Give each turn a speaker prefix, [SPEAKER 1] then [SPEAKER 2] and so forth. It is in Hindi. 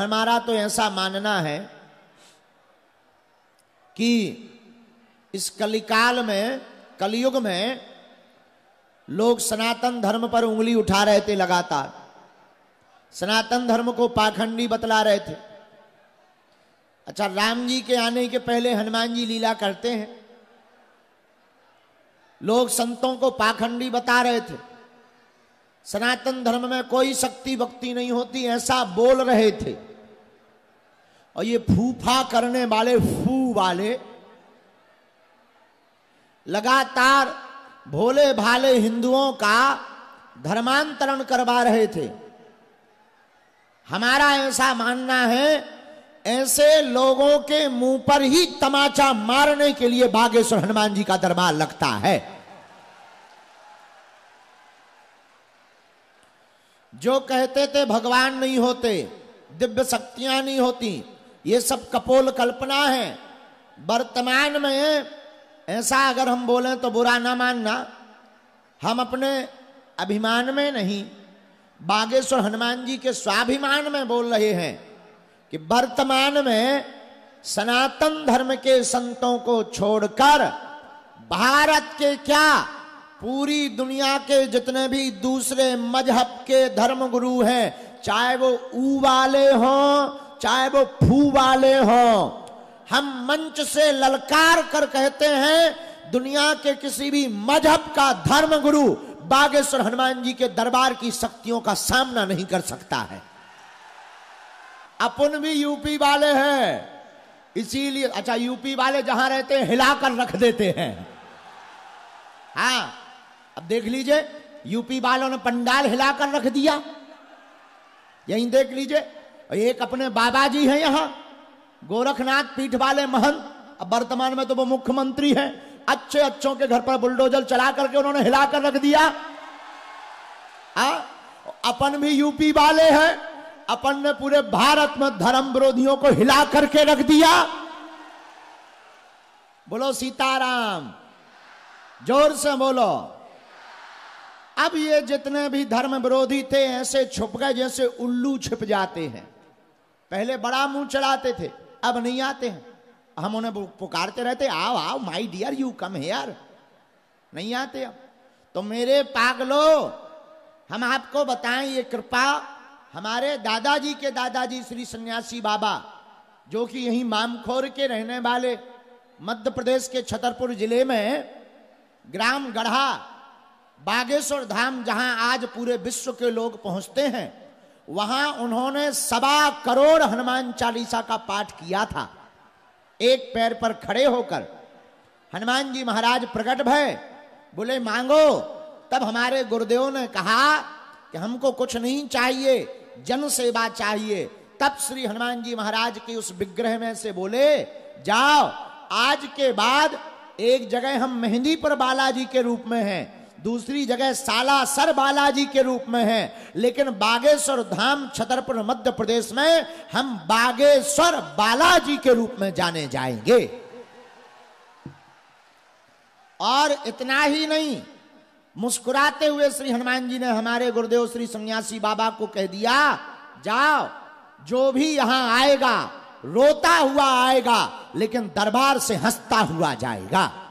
[SPEAKER 1] हमारा तो ऐसा मानना है कि इस कलिकाल में कलयुग में लोग सनातन धर्म पर उंगली उठा रहे थे लगातार सनातन धर्म को पाखंडी बतला रहे थे अच्छा राम जी के आने के पहले हनुमान जी लीला करते हैं लोग संतों को पाखंडी बता रहे थे सनातन धर्म में कोई शक्ति भक्ति नहीं होती ऐसा बोल रहे थे और ये फूफा करने वाले फू वाले लगातार भोले भाले हिंदुओं का धर्मांतरण करवा रहे थे हमारा ऐसा मानना है ऐसे लोगों के मुंह पर ही तमाचा मारने के लिए बागेश्वर हनुमान जी का दरबार लगता है जो कहते थे भगवान नहीं होते दिव्य शक्तियां नहीं होती ये सब कपोल कल्पना है वर्तमान में ऐसा अगर हम बोलें तो बुरा ना मानना हम अपने अभिमान में नहीं बागेश्वर हनुमान जी के स्वाभिमान में बोल रहे हैं कि वर्तमान में सनातन धर्म के संतों को छोड़कर भारत के क्या पूरी दुनिया के जितने भी दूसरे मजहब के धर्म गुरु हैं चाहे वो ऊ वाले हों चाहे वो फू वाले हों हम मंच से ललकार कर कहते हैं दुनिया के किसी भी मजहब का धर्म गुरु बागेश्वर हनुमान जी के दरबार की शक्तियों का सामना नहीं कर सकता है अपन भी यूपी वाले हैं इसीलिए अच्छा यूपी वाले जहां रहते हैं हिलाकर रख देते हैं हाँ अब देख लीजिए यूपी वालों ने पंडाल हिलाकर रख दिया यहीं देख लीजिए एक अपने बाबा जी हैं यहां गोरखनाथ पीठ वाले महंत अब वर्तमान में तो वो मुख्यमंत्री हैं अच्छे अच्छों के घर पर बुलडोजर चला करके उन्होंने हिलाकर रख दिया आ? हाँ, अपन भी यूपी वाले हैं अपन ने पूरे भारत में धर्म विरोधियों को हिला करके रख दिया बोलो सीताराम जोर से बोलो अब ये जितने भी धर्म विरोधी थे ऐसे छुप गए जैसे उल्लू छिप जाते हैं पहले बड़ा मुंह चढ़ाते थे अब नहीं आते हैं हम उन्हें पुकारते रहते आओ आओ my dear you come here नहीं आते अब तो मेरे पागलो हम आपको बताएं ये कृपा हमारे दादाजी के दादाजी श्री सन्यासी बाबा जो कि यही मामखोर के रहने वाले मध्य प्रदेश के छतरपुर जिले में ग्राम गढ़ा बागेश्वर धाम जहां आज पूरे विश्व के लोग पहुंचते हैं वहां उन्होंने सवा करोड़ हनुमान चालीसा का पाठ किया था एक पैर पर खड़े होकर हनुमान जी महाराज प्रकट भय बोले मांगो तब हमारे गुरुदेव ने कहा कि हमको कुछ नहीं चाहिए जन सेवा चाहिए तब श्री हनुमान जी महाराज के उस विग्रह में से बोले जाओ आज के बाद एक जगह हम मेहंदी पर बालाजी के रूप में हैं दूसरी जगह साला सर बालाजी के रूप में है लेकिन बागेश्वर धाम छतरपुर मध्य प्रदेश में हम बागेश्वर बालाजी के रूप में जाने जाएंगे और इतना ही नहीं मुस्कुराते हुए श्री हनुमान जी ने हमारे गुरुदेव श्री सन्यासी बाबा को कह दिया जाओ जो भी यहां आएगा रोता हुआ आएगा लेकिन दरबार से हंसता हुआ जाएगा